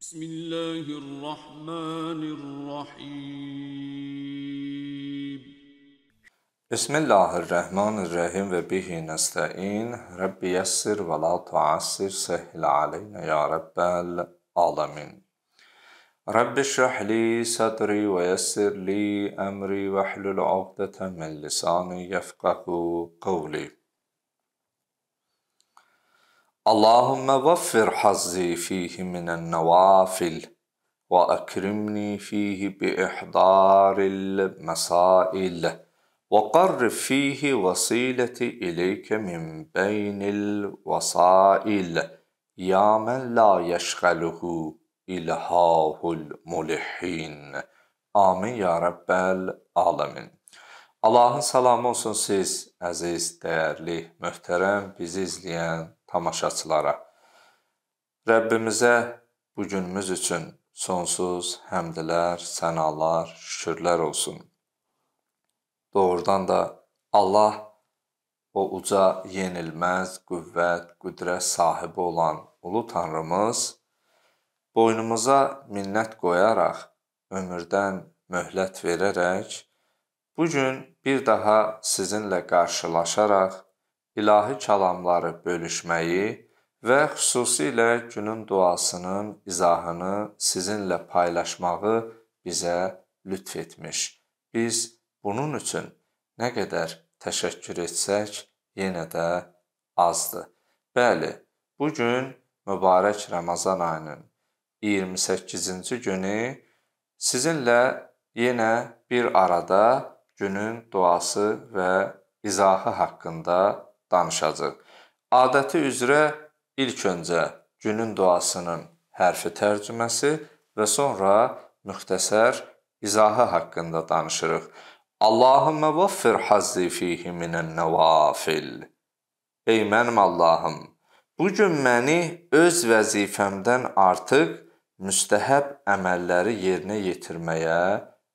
بسم الله الرحمن الرحيم بسم الله الرحمن الرحيم وبه نستعين رب يسر ولا تعسر سهل علينا يا رب العالمين رب اشرح لي صدري ويسر لي أمري واحلل عقدة من لساني يفقه قولي اللهم وفر حظي فيه من النوافل واكرمني فيه باحضار المسائل وقرب فيه وصيلتي اليك من بين الوصائل يا من لا يشغله الهاه الملحين آمين يا رب العالمين Allahın salamı olsun siz, əziz, dəyərli, möhtərəm, bizi izləyən tamaşaçılara. Rəbbimizə bu günümüz üçün sonsuz həmdlər, sənalar, şükürlər olsun. Doğrudan da Allah o uca, yenilməz qüvvət, qüdrət sahibi olan ulu tanrımız boynumuza minnət qoyaraq, ömürdən möhlət verərək bu gün bir daha sizinlə qarşılaşaraq ilahi kəlamları bölüşməyi və xüsusilə günün duasının izahını sizinlə paylaşmağı bizə lütf etmiş. Biz bunun üçün nə qədər təşəkkür etsək, yenə də azdır. Bəli, bu gün mübarək Ramazan ayının 28-ci günü sizinlə yenə bir arada günün duası və izahı haqqında danışacaq. Adəti üzrə ilk öncə günün duasının hərfi tərcüməsi və sonra müxtəsər izahı haqqında danışırıq. Allahümme vaffir hazzi fihi minən nəvafil. Ey mənim Allahım, bu gün məni öz vəzifəmdən artıq müstəhəb əməlləri yerinə yetirməyə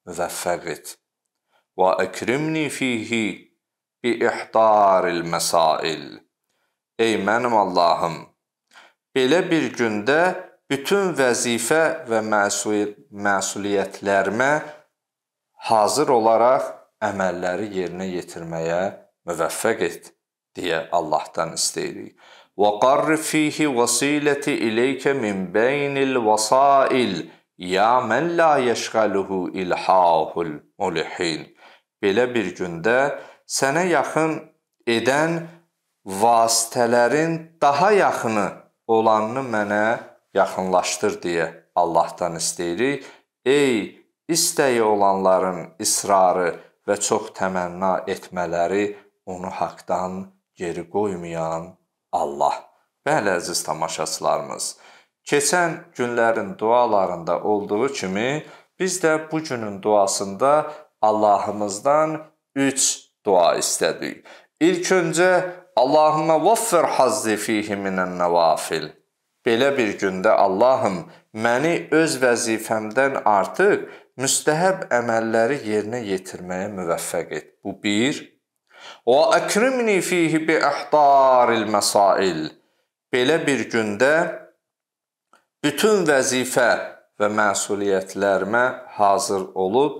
müvəffəq et. Və əkrimni fihi biihtaril məsail. Ey mənim Allahım, belə bir gündə bütün vəzifə və məsuliyyətlərimə hazır olaraq əməlləri yerinə yetirməyə müvəffəq et deyə Allahdan istəyirik. Və qarr fihi vasilati ileykə min beynil vasail ya men la yeşğaluhu ilhahul mulihin. Belə bir gündə sənə yaxın edən vasitələrin daha yaxını olanını mənə yaxınlaşdır deyə Allahdan istəyirik. Ey istəyi olanların israrı və çox təmənna etmələri onu haqqdan geri qoymayan Allah. Bəli əziz tamaşaçılarımız, keçən günlərin dualarında olduğu kimi biz də bu günün duasında Allahımızdan 3 dua istedik. İlk öncə Allahümə vaffir hazzi fihi minən nəvafil. Belə bir gündə Allahım, məni öz vəzifəmdən artıq müstəhəb əməlləri yerinə yetirməyə müvəffəq et. Bu bir. Və əkrimni fihi bi ihdaril məsail. Belə bir gündə bütün vəzifə və məsuliyyətlərimə hazır olub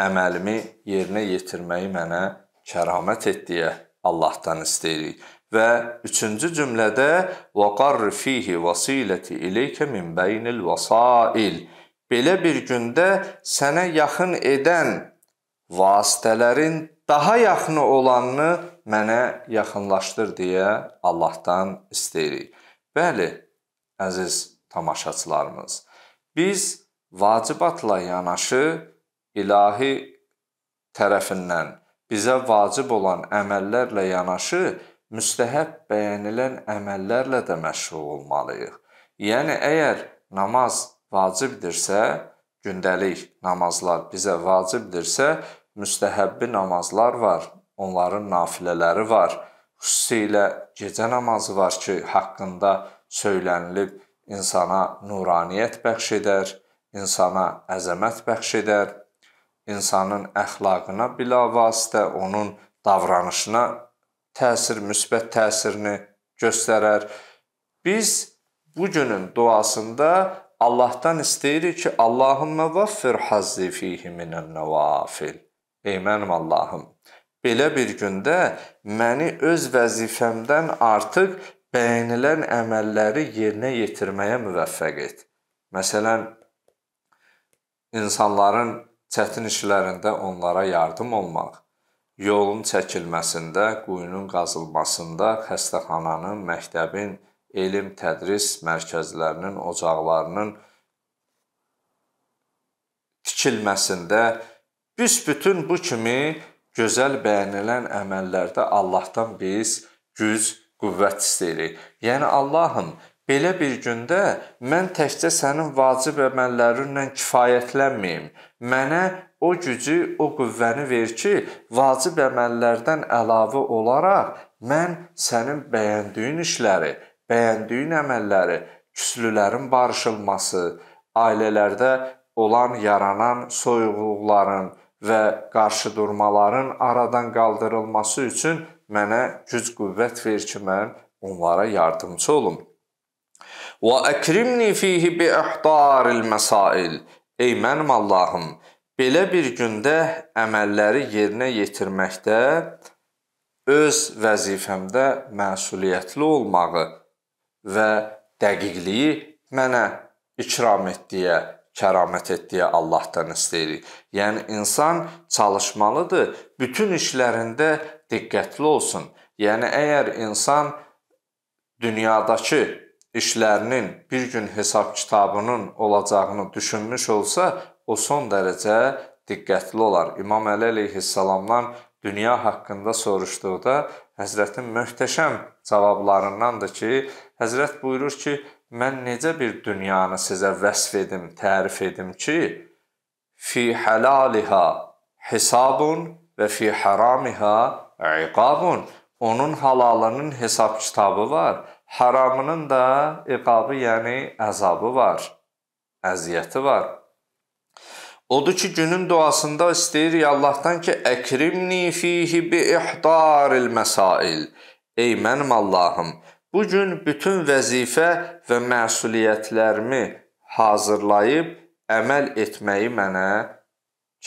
əməlimi yerinə yetirməyi mənə kəramət et deyə Allahdan istəyirik. Və üçüncü cümlədə vaqar fihi vasilati ilayka min baynil vasail. Belə bir gündə sənə yaxın edən vasitələrin daha yaxını olanını mənə yaxınlaşdır deyə Allahdan istəyirik. Bəli, əziz tamaşaçılarımız, biz vacibatla yanaşı ilahi tərəfindən bizə vacib olan əməllərlə yanaşı müstəhəb bəyənilən əməllərlə də məşğul olmalıyıq. Yəni əgər namaz vacibdirsə, gündəlik namazlar bizə vacibdirsə, müstəhəbbi namazlar var, onların nafilələri var. Xüsusilə gecə namazı var ki, haqqında söylənilib insana nuraniyyət bəxş edər, insana əzəmət bəxş edər, insanın əxlaqına bilavasitə onun davranışına təsir, müsbət təsirini göstərər. Biz bu günün duasında Allahdan istəyirik ki, Allahumma vaffir hazzi fihi minən nawafil. Ey mənim Allahım, belə bir gündə məni öz vəzifəmdən artıq bəyənilən əməlləri yerinə yetirməyə müvəffəq et. Məsələn, insanların çətin işlərində onlara yardım olmaq, yolun çəkilməsində, quyunun qazılmasında, xəstəxananın, məktəbin, elm tədris mərkəzlərinin, ocaqlarının tikilməsində büsbütün bu kimi gözəl bəyənilən əməllərdə Allahdan biz güc, qüvvət istəyirik. Yəni Allahım, Belə bir gündə mən təkcə sənin vacib əməllərinlə kifayətlənməyim. Mənə o gücü, o qüvvəni ver ki, vacib əməllərdən əlavə olaraq mən sənin bəyəndiyin işləri, bəyəndiyin əməlləri, küslülərin barışılması, ailələrdə olan yaranan soyuqluqların və qarşıdurmaların aradan qaldırılması üçün mənə güc qüvvət ver ki, mən onlara yardımçı olum. وَاَكْرِمْنِي ف۪يهِ بِاِحْطَارِ الْمَسَائِلِ Ey mənim Allahım, belə bir gündə əməlləri yerinə yetirməkdə öz vəzifəmdə məsuliyyətli olmağı və dəqiqliyi mənə ikram etdiyə, kəramət etdiyə Allahdan istəyirik. Yəni insan çalışmalıdır, bütün işlərində diqqətli olsun. Yəni əgər insan dünyadakı işlərinin bir gün hesab kitabının olacağını düşünmüş olsa, o son dərəcə diqqətli olar. İmam Əli əleyhissalamdan dünya haqqında soruşduqda Həzrətin möhtəşəm cavablarındandır ki, Həzrət buyurur ki, mən necə bir dünyanı sizə vəsf edim, tərif edim ki, fi halaliha hesabun və fi haramiha iqabun. Onun halalının hesab kitabı var haramının da iqabı, yəni əzabı var, əziyyəti var. Odur ki, günün duasında istəyir ya Allahdan ki, əkrimni fihi bi ihdaril məsail. Ey mənim Allahım, bu gün bütün vəzifə və məsuliyyətlərimi hazırlayıb əməl etməyi mənə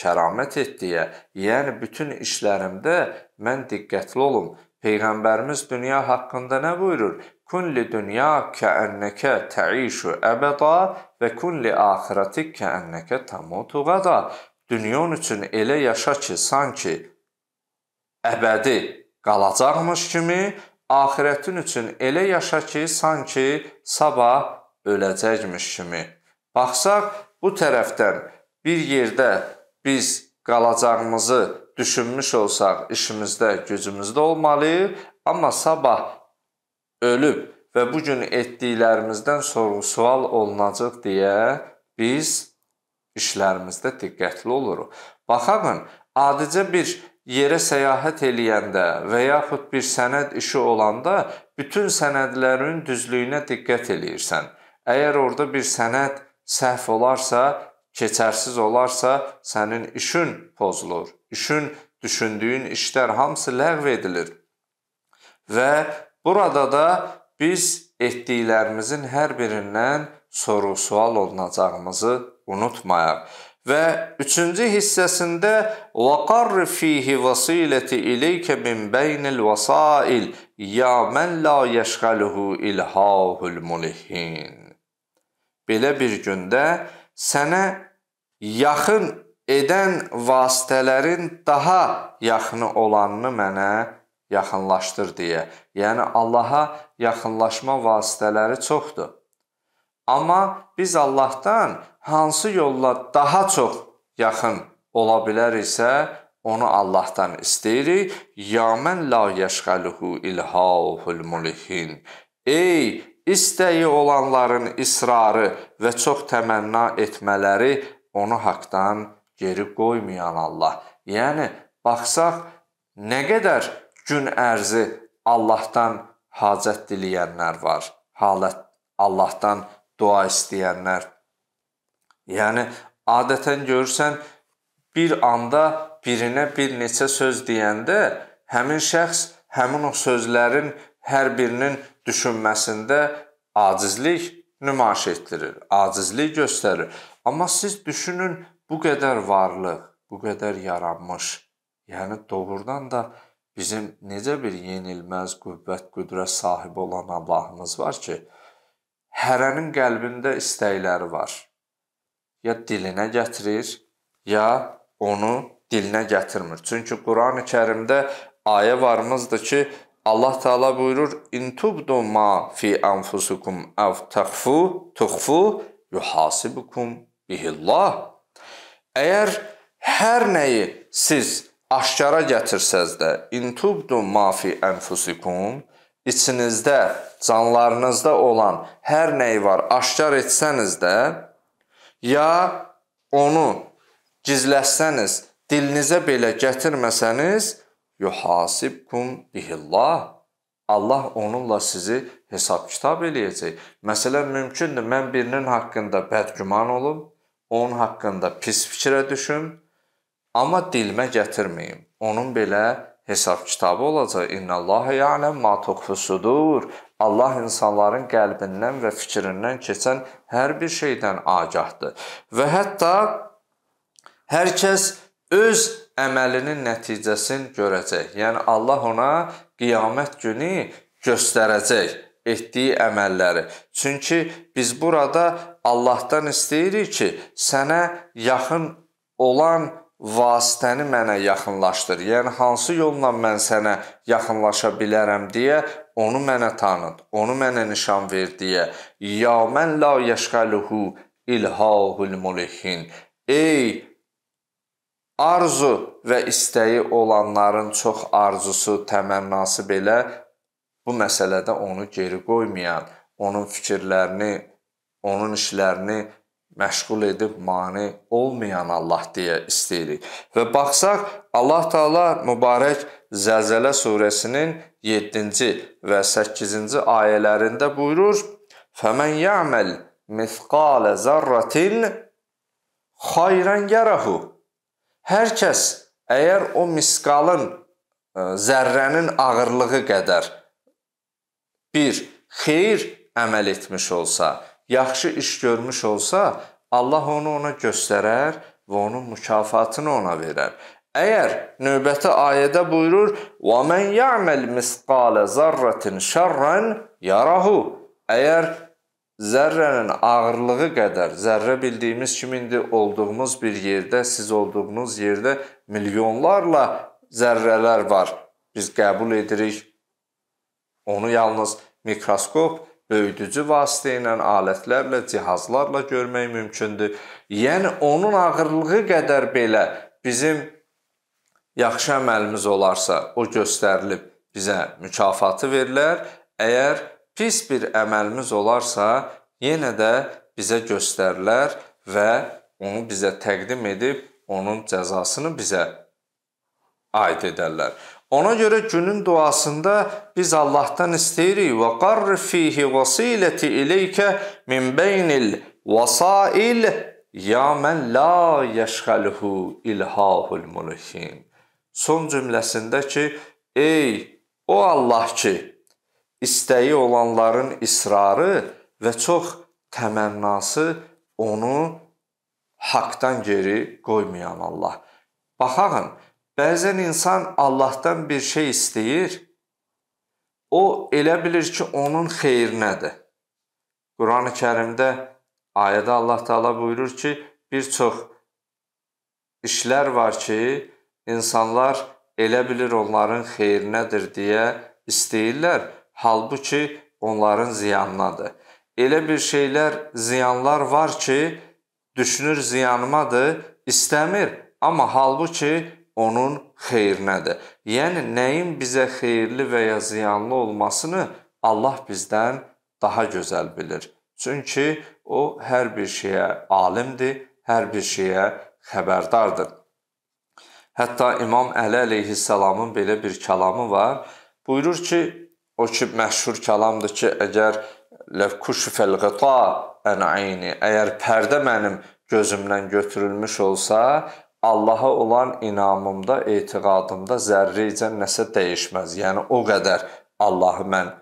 kəramət et deyə. Yəni bütün işlərimdə mən diqqətli olum. Peyğəmbərimiz dünya haqqında nə buyurur? Kun li dünya kəənnəkə təişu əbəda və kun li axirətik kəənnəkə tamutu qada. Dünyanın üçün elə yaşa ki, sanki əbədi qalacaqmış kimi, axirətin üçün elə yaşa ki, sanki sabah öləcəkmiş kimi. Baxsaq, bu tərəfdən bir yerdə biz qalacağımızı düşünmüş olsaq, işimizdə, gücümüzdə olmalıyıq, amma sabah ölüb və bu gün etdiklərimizdən sorğu-sual olunacaq deyə biz işlərimizdə diqqətli oluruq. Baxaqın, adicə bir yerə səyahət eləyəndə və yaxud bir sənəd işi olanda bütün sənədlərin düzlüyünə diqqət eləyirsən. Əgər orada bir sənəd səhv olarsa, keçərsiz olarsa, sənin işin pozulur. İşin, düşündüyün işlər hamısı ləğv edilir. Və Burada da biz etdiklərimizin hər birindən soru-sual olunacağımızı unutmayaq. Və 3-cü hissəsində وَقَرْ ف۪يهِ وَصِيلَةِ اِلَيْكَ مِنْ بَيْنِ الْوَسَائِلِ يَا مَنْ لَا يَشْغَلُهُ اِلْهَاهُ الْمُلِحِينَ Belə bir gündə sənə yaxın edən vasitələrin daha yaxını olanını mənə yaxınlaşdır deyə. Yəni Allaha yaxınlaşma vasitələri çoxdur. Amma biz Allahdan hansı yolla daha çox yaxın ola biləriksə, onu Allahdan istəyirik. Ya men la yəşğəluhu ilhauhul mulihin. Ey istəyi olanların israrı və çox təmənna etmələri onu haqqdan geri qoymayan Allah. Yəni baxsaq nə qədər gün ərzi Allahdan hacət diləyənlər var. Halət Allahdan dua istəyənlər. Yəni adətən görürsən bir anda birinə bir neçə söz deyəndə həmin şəxs həmin o sözlərin hər birinin düşünməsində acizlik nümayiş etdirir, acizlik göstərir. Amma siz düşünün bu qədər varlıq, bu qədər yaranmış. Yəni doğrudan da Bizim necə bir yenilməz qüvvət, qüdrət sahibi olan Allahımız var ki, hərənin qəlbində istəkləri var. Ya dilinə gətirir, ya onu dilinə gətirmir. Çünki Qurani-Kərimdə ayə varmızdır ki, Allah Taala buyurur: "İntubdu ma fi anfusukum aw takhfu tukhfu yuhasibukum bihillah." Əgər hər nəyi siz aşkara gətirsəz də intubdu mafi enfusikum içinizdə, canlarınızda olan hər nəyi var aşkar etsəniz də ya onu gizləsəniz, dilinizə belə gətirməsəniz yuhasibkum bihillah Allah onunla sizi hesab-kitab eləyəcək. Məsələn, mümkündür mən birinin haqqında bədgüman olum, onun haqqında pis fikrə düşüm, Amma dilmə gətirməyin. Onun belə hesab kitabı olacaq. İnnallaha ya'lem ma tukfusudur. Allah insanların qəlbindən və fikrindən keçən hər bir şeydən agahdır. Və hətta hər kəs öz əməlinin nəticəsini görəcək. Yəni Allah ona qiyamət günü göstərəcək etdiyi əməlləri. Çünki biz burada Allahdan istəyirik ki, sənə yaxın olan vasitəni mənə yaxınlaşdır. Yəni hansı yolla mən sənə yaxınlaşa bilərəm deyə onu mənə tanıt, onu mənə nişan ver deyə. Ya mən la yəşqaluhu ilhahul mulihin. Ey arzu və istəyi olanların çox arzusu, təmənnası belə bu məsələdə onu geri qoymayan, onun fikirlərini, onun işlərini məşğul edib mane olmayan Allah deyə istəyirik. Və baxsaq, Allah Taala mübarək Zəlzələ surəsinin 7-ci və 8-ci ayələrində buyurur: "Fəmən ya'mal misqala zarratin xayran yarahu." Hər kəs əgər o misqalın e, zərrənin ağırlığı qədər bir xeyir əməl etmiş olsa, yaxşı iş görmüş olsa, Allah onu ona göstərər və onun mükafatını ona verər. Əgər növbəti ayədə buyurur: "Və men ya'mel misqala zarratin şerran yarahu." Əgər zərrənin ağırlığı qədər, zərrə bildiyimiz kimi indi olduğumuz bir yerdə, siz olduğunuz yerdə milyonlarla zərrələr var. Biz qəbul edirik. Onu yalnız mikroskop böyüdücü vasitə ilə, alətlərlə, cihazlarla görmək mümkündür. Yəni onun ağırlığı qədər belə bizim yaxşı əməlimiz olarsa, o göstərilib bizə mükafatı verilər. Əgər pis bir əməlimiz olarsa, yenə də bizə göstərilər və onu bizə təqdim edib onun cəzasını bizə aid edərlər. Ona görə günün duasında biz Allahdan istəyirik və qarr fihi vasiləti ileykə min beynil vasail ya men la yəşxəluhu ilhahul mulhin. Son cümləsində ki, ey o Allah ki, istəyi olanların israrı və çox təmənnası onu haqdan geri qoymayan Allah. Baxağın, Bəzən insan Allahdan bir şey istəyir, o elə bilir ki, onun xeyrinədir. Qurani Kərimdə ayədə Allah Taala buyurur ki, bir çox işlər var ki, insanlar elə bilir onların xeyrinədir deyə istəyirlər, halbuki onların ziyanınadır. Elə bir şeylər, ziyanlar var ki, düşünür ziyanımadır, istəmir, amma halbuki onun xeyrinədir. Yəni nəyin bizə xeyirli və ya ziyanlı olmasını Allah bizdən daha gözəl bilir. Çünki o hər bir şeyə alimdir, hər bir şeyə xəbərdardır. Hətta İmam Əli əleyhissalamın belə bir kəlamı var. Buyurur ki, o ki məşhur kəlamdır ki, əgər ləfkuşu fəlqita ən ayni, əgər pərdə mənim gözümdən götürülmüş olsa, Allaha olan inamımda, etiqadımda zərrəcə nəsə dəyişməz. Yəni o qədər Allahı mən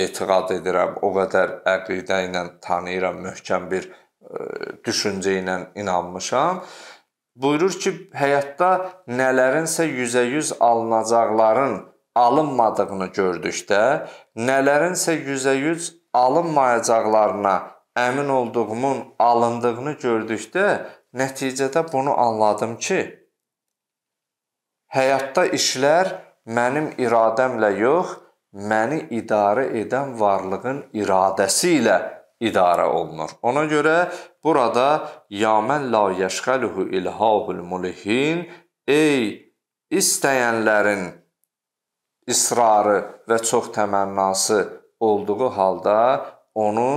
etiqad edirəm, o qədər əqidə ilə tanıyıram, möhkəm bir ə, e, düşüncə ilə inanmışam. Buyurur ki, həyatda nələrinsə yüzə-yüz alınacaqların alınmadığını gördükdə, nələrinsə yüzə-yüz alınmayacaqlarına əmin olduğumun alındığını gördükdə Nəticədə bunu anladım ki, həyatda işlər mənim iradəmlə yox, məni idarə edən varlığın iradəsi ilə idarə olunur. Ona görə burada yamən la yəşğəluhu ilhabul mulihin ey istəyənlərin israrı və çox təmənnası olduğu halda onu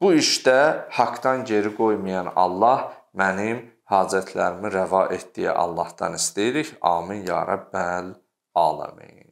bu işdə haqqdan geri qoymayan Allah mənim hacətlərimi rəva et deyə Allahdan istəyirik. Amin ya Rəbbəl aləmin.